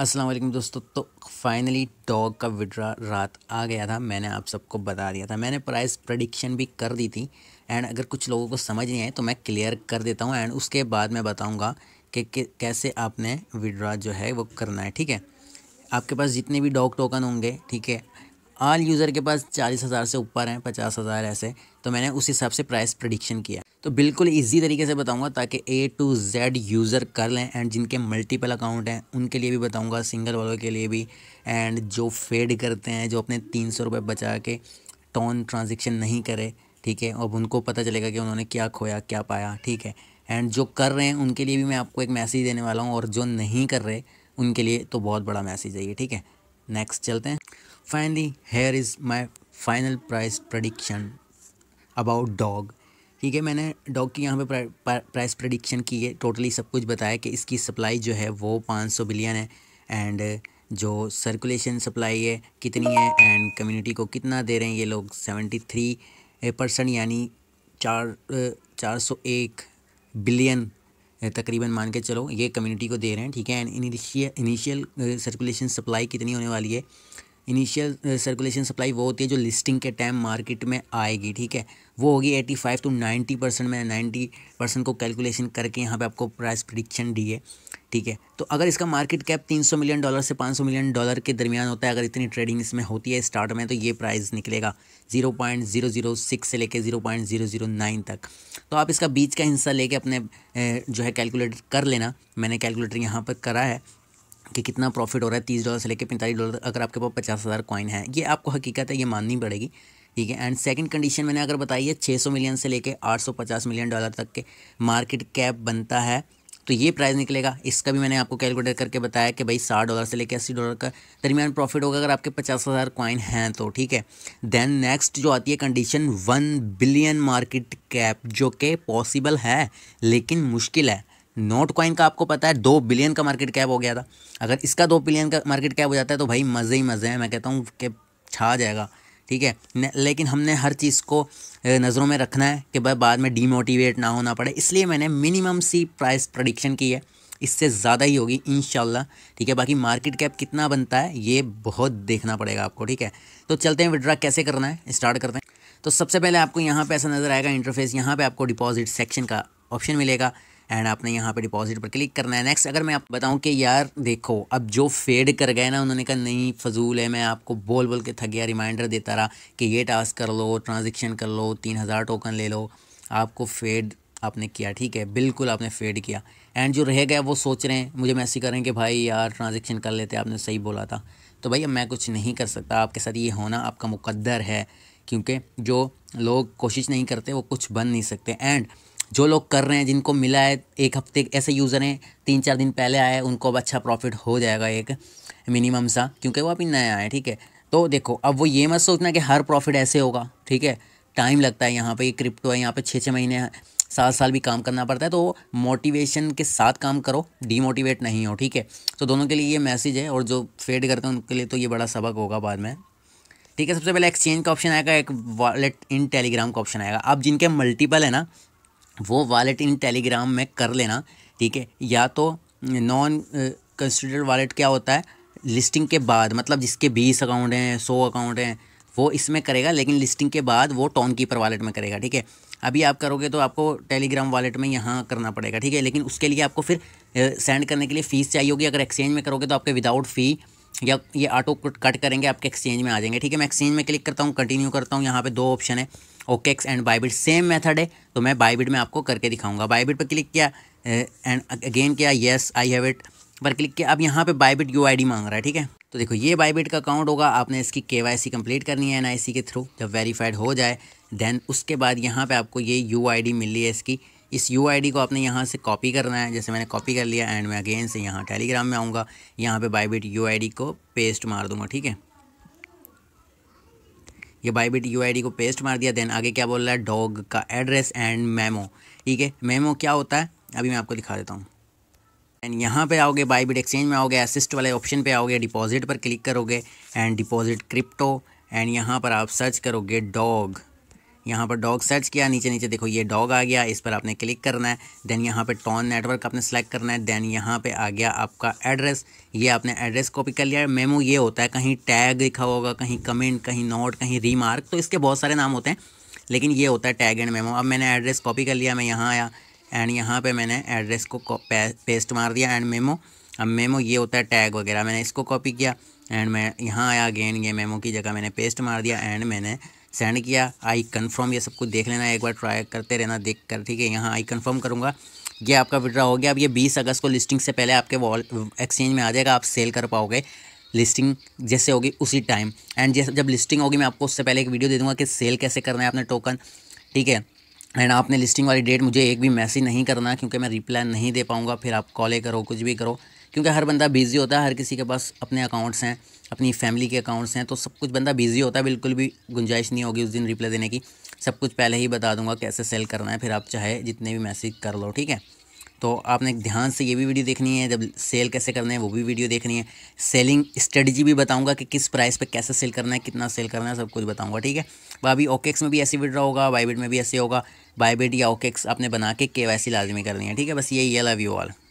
अस्सलाम वालेकुम दोस्तों तो फाइनली डॉग का विड्रा रात आ गया था मैंने आप सबको बता दिया था मैंने प्राइस प्रडिक्शन भी कर दी थी एंड अगर कुछ लोगों को समझ नहीं आए तो मैं क्लियर कर देता हूँ एंड उसके बाद मैं बताऊँगा कि कैसे आपने विड्रा जो है वो करना है ठीक है आपके पास जितने भी डॉग टोकन होंगे ठीक है आल यूज़र के पास चालीस हज़ार से ऊपर हैं पचास हज़ार ऐसे तो मैंने उस हिसाब से प्राइस प्रडिक्शन किया तो बिल्कुल इजी तरीके से बताऊंगा ताकि ए टू जेड यूज़र कर लें एंड जिनके मल्टीपल अकाउंट हैं उनके लिए भी बताऊंगा सिंगल वालों के लिए भी एंड जो फेड करते हैं जो अपने तीन सौ रुपये बचा के टॉन ट्रांजेक्शन नहीं करे ठीक है अब उनको पता चलेगा कि उन्होंने क्या खोया क्या पाया ठीक है एंड जो कर रहे हैं उनके लिए भी मैं आपको एक मैसेज देने वाला हूँ और जो नहीं कर रहे उनके लिए तो बहुत बड़ा मैसेज है ये ठीक है नेक्स्ट चलते हैं finally here is my final price prediction about dog ठीक है मैंने डॉग की यहाँ पे प्राइस प्रडिक्शन की है टोटली सब कुछ बताया कि इसकी सप्लाई जो है वो पाँच सौ बिलियन है एंड जो सर्कुलेशन सप्लाई है कितनी है एंड कम्युनिटी को कितना दे रहे हैं ये लोग सेवेंटी थ्री परसेंट यानी चार चार सौ एक बिलियन तकरीबन मान के चलो ये कम्युनिटी को दे रहे हैं ठीक है and initial initial circulation supply कितनी होने वाली है इनिशियल सर्कुलेशन सप्लाई वो होती है जो लिस्टिंग के टाइम मार्केट में आएगी ठीक है वो होगी eighty five to ninety percent में नाइन्टी परसेंट को कैलकुलेशन करके यहाँ पे आपको प्राइस प्रिडिक्शन दी है ठीक है तो अगर इसका मार्केट कैप 300 मिलियन डॉलर से 500 मिलियन डॉलर के दरमियान होता है अगर इतनी ट्रेडिंग इसमें होती है स्टार्ट में तो ये प्राइस निकलेगा 0.006 से लेके 0.009 तक तो आप इसका बीच का हिस्सा लेके अपने जो है कैलकुलेटर कर लेना मैंने कैलकुलेटर यहाँ पर करा है कि कितना प्रॉफिट हो रहा है तीस डॉलर से लेकर पैंतालीस डॉलर अगर आपके पास पचास हज़ार कॉइन है ये आपको हकीकत है ये माननी पड़ेगी ठीक है एंड सेकंड कंडीशन मैंने अगर बताई है 600 मिलियन से लेके 850 मिलियन डॉलर तक के मार्केट कैप बनता है तो ये प्राइस निकलेगा इसका भी मैंने आपको कैलकुलेट करके बताया कि भाई साठ डॉलर से लेकर अस्सी डॉलर का दरमियान प्रॉफिट होगा अगर आपके पचास हज़ार कॉइन हैं तो ठीक है देन नेक्स्ट जो आती है condition one billion market cap जो कि पॉसिबल है लेकिन मुश्किल है नोट कॉइन का आपको पता है दो बिलियन का मार्केट कैप हो गया था अगर इसका दो बिलियन का मार्केट कैप हो जाता है तो भाई मज़े ही मज़े हैं मैं कहता हूँ कि छा जाएगा ठीक है लेकिन हमने हर चीज़ को नज़रों में रखना है कि भाई बाद में डीमोटिवेट ना होना पड़े इसलिए मैंने मिनिमम सी प्राइस प्रडिक्शन की है इससे ज़्यादा ही होगी इन ठीक है बाकी मार्केट कैप कितना बनता है ये बहुत देखना पड़ेगा आपको ठीक है तो चलते हैं विड्रा कैसे करना है स्टार्ट करते हैं तो सबसे पहले आपको यहाँ पे ऐसा नज़र आएगा इंटरफेस यहाँ पे आपको डिपॉजिट सेक्शन का ऑप्शन मिलेगा एंड आपने यहाँ पे डिपॉजिट पर क्लिक करना है नेक्स्ट अगर मैं आप बताऊँ कि यार देखो अब जो फेड कर गए ना उन्होंने कहा नहीं फजूल है मैं आपको बोल बोल के थक गया रिमाइंडर देता रहा कि ये टास्क कर लो ट्रांजेक्शन कर लो तीन हज़ार टोकन ले लो आपको फेड आपने किया ठीक है बिल्कुल आपने फेड किया एंड जो रह गया वो सोच रहे हैं मुझे मैसेज करें कि भाई यार ट्रांजेक्शन कर लेते आपने सही बोला था तो भाई अब मैं कुछ नहीं कर सकता आपके साथ ये होना आपका मुकद्दर है क्योंकि जो लोग कोशिश नहीं करते वो कुछ बन नहीं सकते एंड जो लोग कर रहे हैं जिनको मिला है एक हफ्ते ऐसे यूज़र हैं तीन चार दिन पहले आए उनको अब अच्छा प्रॉफिट हो जाएगा एक मिनिमम सा क्योंकि वो अभी नया है ठीक है तो देखो अब वो ये मत सोचना कि हर प्रॉफिट ऐसे होगा ठीक है टाइम लगता है यहाँ पर ये क्रिप्टो है यहाँ पर छः छः महीने सात साल भी काम करना पड़ता है तो मोटिवेशन के साथ काम करो डीमोटिवेट नहीं हो ठीक है तो दोनों के लिए ये मैसेज है और जो फेड करते हैं उनके लिए तो ये बड़ा सबक होगा बाद में ठीक है सबसे पहले एक्सचेंज का ऑप्शन आएगा एक वॉलेट इन टेलीग्राम का ऑप्शन आएगा अब जिनके मल्टीपल है ना वो वॉलेट इन टेलीग्राम में कर लेना ठीक है या तो नॉन कंस्टिट्यूट वॉलेट क्या होता है लिस्टिंग के बाद मतलब जिसके बीस अकाउंट हैं सौ अकाउंट हैं वो इसमें करेगा लेकिन लिस्टिंग के बाद वो टॉन कीपर वॉलेट में करेगा ठीक है अभी आप करोगे तो आपको टेलीग्राम वॉलेट में यहाँ करना पड़ेगा ठीक है लेकिन उसके लिए आपको फिर सेंड uh, करने के लिए फ़ीस चाहिए होगी अगर एक्सचेंज में करोगे तो आपके विदाउट फ़ी या ये ऑटो कट करेंगे आपके एक्सचेंज में आ जाएंगे ठीक है मैं एक्सचेंज में क्लिक करता हूँ कंटिन्यू करता हूँ यहाँ पे दो ऑप्शन है OKX and Bybit same method है तो मैं बाइबिट में आपको करके दिखाऊंगा बाइबिट पर क्लिक किया एंड eh, अगेन किया येस आई हैव इट पर क्लिक किया अब यहाँ पे बाइबिट यू मांग रहा है ठीक है तो देखो ये बाइबिट का अकाउंट होगा आपने इसकी के वाई सी कंप्लीट करनी है एन आई सी के थ्रू जब वेरीफाइड हो जाए देन उसके बाद यहाँ पर आपको ये यू आई डी मिल रही है इसकी इस यू आई डी को आपने यहाँ से कॉपी करना है जैसे मैंने कॉपी कर लिया एंड मैं अगेन से यहाँ टेलीग्राम में आऊँगा यहाँ पर बाईबिट यू आई डी को पेस्ट मार दूँगा ठीक है ये बाईबिट यू आई डी को पेस्ट मार दिया देन आगे क्या बोल रहा है डॉग का एड्रेस एंड मेमो ठीक है मेमो क्या होता है अभी मैं आपको दिखा देता हूँ एंड यहाँ पे आओगे बाईबिट एक्सचेंज में आओगे असिस्ट वाले ऑप्शन पे आओगे डिपॉजिट पर क्लिक करोगे एंड डिपॉजिट क्रिप्टो एंड यहाँ पर आप सर्च करोगे डॉग यहाँ पर डॉग सर्च किया नीचे नीचे देखो ये डॉग आ गया इस पर आपने क्लिक करना है देन यहाँ पे टॉन नेटवर्क आपने सेलेक्ट करना है देन यहाँ पे आ गया आपका एड्रेस ये आपने एड्रेस कॉपी कर लिया मेमो ये होता है कहीं टैग लिखा होगा कहीं कमेंट कहीं नोट कहीं रीमार्क तो इसके बहुत सारे नाम होते हैं लेकिन ये होता है टैग एंड मेमो अब मैंने एड्रेस कॉपी कर लिया मैं यहाँ आया एंड यहाँ पर मैंने एड्रेस को पेस्ट मार दिया एंड मेमो अब मेमो ये होता है टैग वगैरह मैंने इसको कॉपी किया एंड मैं यहाँ आया अगेन ये मेमो की जगह मैंने पेस्ट मार दिया एंड मैंने सेंड किया आई कन्फर्म ये सब कुछ देख लेना एक बार ट्राई करते रहना देख कर ठीक है यहाँ आई कन्फर्म करूँगा ये आपका विड्रा हो गया अब ये बीस अगस्त को लिस्टिंग से पहले आपके वॉल एक्सचेंज में आ जाएगा आप सेल कर पाओगे लिस्टिंग जैसे होगी उसी टाइम एंड जैसे जब लिस्टिंग होगी मैं आपको उससे पहले एक वीडियो दे दूँगा कि सेल कैसे करना है आपने टोकन ठीक है एंड आपने लिस्टिंग वाली डेट मुझे एक भी मैसेज नहीं करना क्योंकि मैं रिप्लाई नहीं दे पाऊँगा फिर आप कॉल करो कुछ भी करो क्योंकि हर बंदा बिज़ी होता है हर किसी के पास अपने अकाउंट्स हैं अपनी फैमिली के अकाउंट्स हैं तो सब कुछ बंदा बिज़ी होता है बिल्कुल भी गुंजाइश नहीं होगी उस दिन रिप्लाई देने की सब कुछ पहले ही बता दूंगा कैसे सेल करना है फिर आप चाहे जितने भी मैसेज कर लो ठीक है तो आपने ध्यान से ये भी वीडियो देखनी है जब सेल कैसे करना है वो भी वीडियो देखनी है सेलिंग स्ट्रेटजी भी बताऊंगा कि किस प्राइस पे कैसे सेल करना है कितना सेल करना है सब कुछ बताऊंगा ठीक है बाबी ओकेक्स में भी ऐसी विड्रा होगा बाईबिट में भी ऐसे होगा बाईबिट या ओकेक्स आपने बना के के लाजमी करनी है ठीक है बस यही है लव यू ऑल